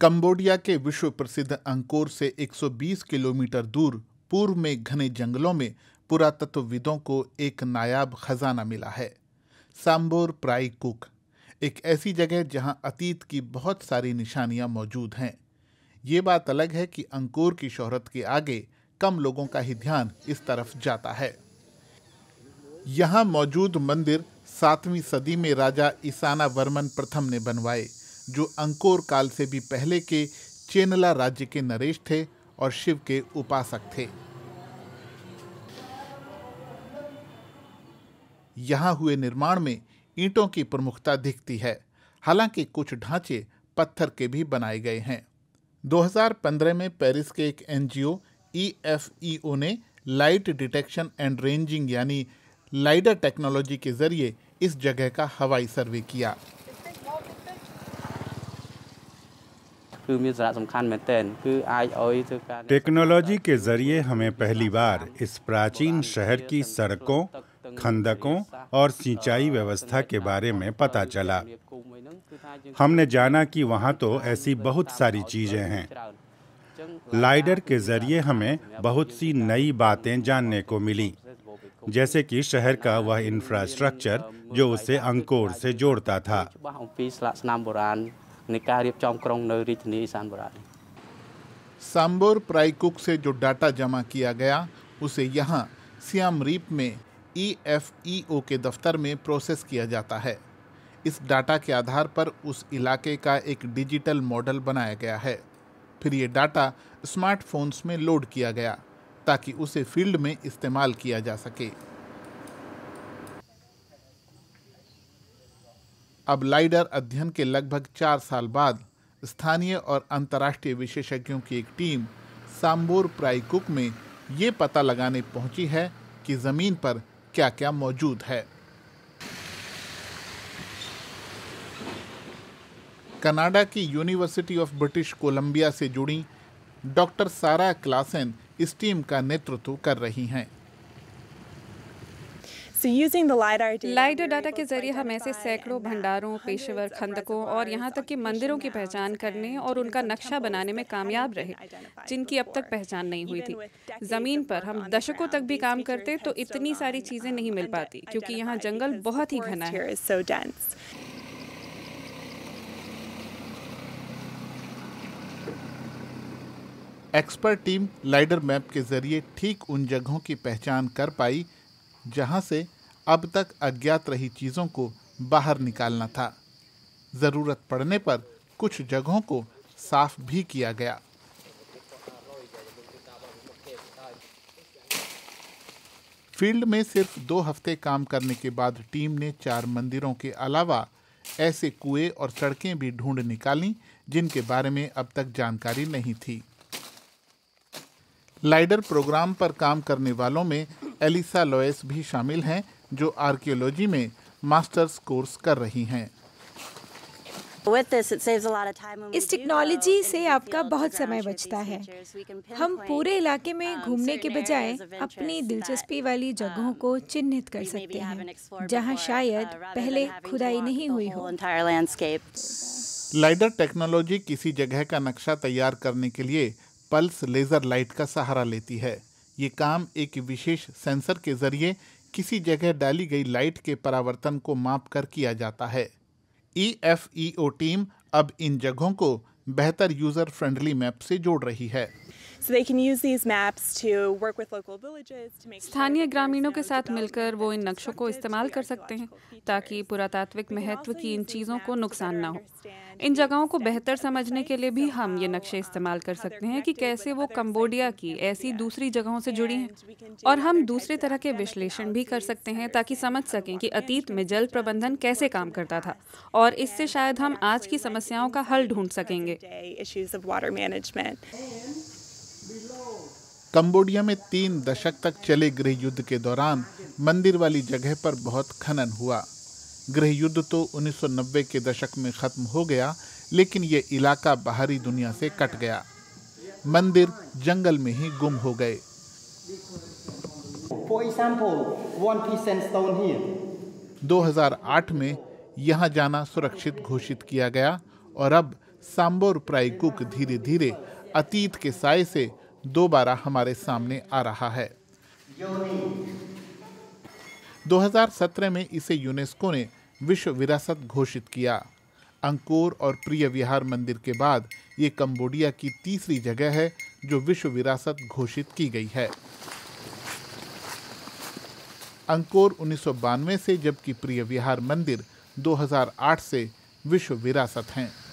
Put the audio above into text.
Cambodia के विश्व प्रसिद्ध अंकोर से 120 किलोमीटर दूर पूर्व में घने जंगलों में पुरातत्वविदों को एक नायाब खजाना मिला है सांबोर प्राई कुक एक ऐसी जगह जहां अतीत की बहुत सारी निशानियां मौजूद हैं ये बात अलग है कि अंकोर की शोहरत के आगे कम लोगों का ही ध्यान इस तरफ जाता है यहाँ मौजूद मंदिर सातवीं सदी में राजा ईसाना वर्मन प्रथम ने बनवाए जो अंकोर काल से भी पहले के चेनला राज्य के नरेश थे और शिव के उपासक थे यहाँ हुए निर्माण में ईंटों की प्रमुखता दिखती है हालांकि कुछ ढांचे पत्थर के भी बनाए गए हैं 2015 में पेरिस के एक एनजीओ ईएफईओ e e ने लाइट डिटेक्शन एंड रेंजिंग यानी लाइडर टेक्नोलॉजी के जरिए इस जगह का हवाई सर्वे किया टेक्नोलॉजी के जरिए हमें पहली बार इस प्राचीन शहर की सड़कों खंदकों और सिंचाई व्यवस्था के बारे में पता चला हमने जाना कि वहाँ तो ऐसी बहुत सारी चीजें हैं लाइडर के जरिए हमें बहुत सी नई बातें जानने को मिली जैसे कि शहर का वह इंफ्रास्ट्रक्चर जो उसे अंकोर से जोड़ता था នៃការរៀបចំក្រុងនៅរាជធានីឥសានបុរានេះ सांबोर प्राई कुक से जो डाटा जमा किया गया उसे यहाँ सियाम रीप में ई एफ ई ओ के दफ्तर में प्रोसेस किया जाता है इस डाटा के आधार पर उस इलाके का एक डिजिटल मॉडल बनाया गया है फिर ये डाटा स्मार्टफोन्स में लोड किया गया ताकि उसे फील्ड में इस्तेमाल किया जा सके अब लाइडर अध्ययन के लगभग चार साल बाद स्थानीय और अंतर्राष्ट्रीय विशेषज्ञों की एक टीम सांबोर प्राइकुक में ये पता लगाने पहुंची है कि ज़मीन पर क्या क्या मौजूद है कनाडा की यूनिवर्सिटी ऑफ ब्रिटिश कोलंबिया से जुड़ी डॉक्टर सारा क्लासेन इस टीम का नेतृत्व कर रही हैं लाइडर डाटा के जरिए हम ऐसे सैकड़ों भंडारों पेशेवर खंदकों और यहाँ तक कि मंदिरों की पहचान करने और उनका नक्शा बनाने में कामयाब रहे जिनकी अब तक पहचान नहीं हुई थी ज़मीन पर हम दशकों तक भी काम करते तो इतनी सारी चीज़ें नहीं मिल पाती क्योंकि यहाँ जंगल बहुत ही घना है एक्सपर्ट टीम लाइडर मैप के जरिए ठीक उन जगहों की पहचान कर पाई जहाँ से अब तक अज्ञात रही चीज़ों को बाहर निकालना था ज़रूरत पड़ने पर कुछ जगहों को साफ भी किया गया फील्ड में सिर्फ दो हफ्ते काम करने के बाद टीम ने चार मंदिरों के अलावा ऐसे कुएं और सड़कें भी ढूंढ निकाली जिनके बारे में अब तक जानकारी नहीं थी लाइडर प्रोग्राम पर काम करने वालों में एलिसा लोएस भी शामिल हैं जो आर्कियोलॉजी में मास्टर्स कोर्स कर रही हैं इस टेक्नोलॉजी से आपका बहुत समय बचता है हम पूरे इलाके में um, घूमने के बजाय अपनी दिलचस्पी um, वाली जगहों को चिन्हित कर सकते हैं uh, जहां शायद पहले खुदाई नहीं हुई हो लाइडर टेक्नोलॉजी किसी जगह का नक्शा तैयार करने के लिए पल्स लेजर लाइट का सहारा लेती है ये काम एक विशेष सेंसर के जरिए किसी जगह डाली गई लाइट के परावर्तन को माप कर किया जाता है ई एफ ई ओ टीम अब इन जगहों को बेहतर यूज़र फ्रेंडली मैप से जोड़ रही है स्थानीय ग्रामीणों के साथ मिलकर वो इन नक्शों को इस्तेमाल कर सकते हैं ताकि पुरातात्विक महत्व की इन चीज़ों को नुकसान ना हो इन जगहों को बेहतर समझने के लिए भी हम ये नक्शे इस्तेमाल कर सकते हैं कि कैसे वो कम्बोडिया की ऐसी दूसरी जगहों से जुड़ी हैं और हम दूसरे तरह के विश्लेषण भी कर सकते हैं ताकि समझ सकें कि अतीत में जल प्रबंधन कैसे काम करता था और इससे शायद हम आज की समस्याओं का हल ढूंढ सकेंगे कंबोडिया में तीन दशक तक चले गृह युद्ध के दौरान मंदिर वाली जगह पर बहुत खनन हुआ गृह युद्ध तो 1990 के दशक में खत्म हो गया लेकिन ये इलाका बाहरी दुनिया से कट गया मंदिर जंगल में ही गुम हो गए दो हजार आठ में यहाँ जाना सुरक्षित घोषित किया गया और अब सांबोर प्रायकुक धीरे धीरे अतीत के साय से दोबारा हमारे सामने आ रहा है 2017 में इसे यूनेस्को ने विश्व विरासत घोषित किया अंकोर और प्रिय विहार मंदिर के बाद ये कंबोडिया की तीसरी जगह है जो विश्व विरासत घोषित की गई है अंकोर उन्नीस से जबकि प्रिय विहार मंदिर 2008 से विश्व विरासत हैं